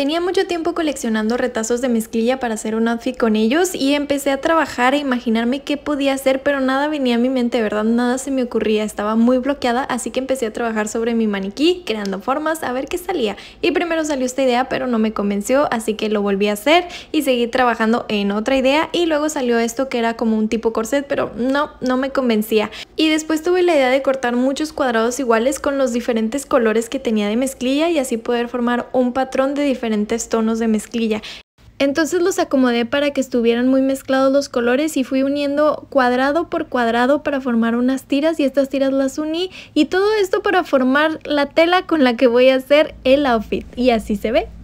Tenía mucho tiempo coleccionando retazos de mezclilla para hacer un outfit con ellos y empecé a trabajar e imaginarme qué podía hacer, pero nada venía a mi mente, ¿verdad? Nada se me ocurría, estaba muy bloqueada, así que empecé a trabajar sobre mi maniquí, creando formas, a ver qué salía. Y primero salió esta idea, pero no me convenció, así que lo volví a hacer y seguí trabajando en otra idea y luego salió esto que era como un tipo corset, pero no, no me convencía. Y después tuve la idea de cortar muchos cuadrados iguales con los diferentes colores que tenía de mezclilla y así poder formar un patrón de diferentes tonos de mezclilla. Entonces los acomodé para que estuvieran muy mezclados los colores y fui uniendo cuadrado por cuadrado para formar unas tiras y estas tiras las uní y todo esto para formar la tela con la que voy a hacer el outfit y así se ve.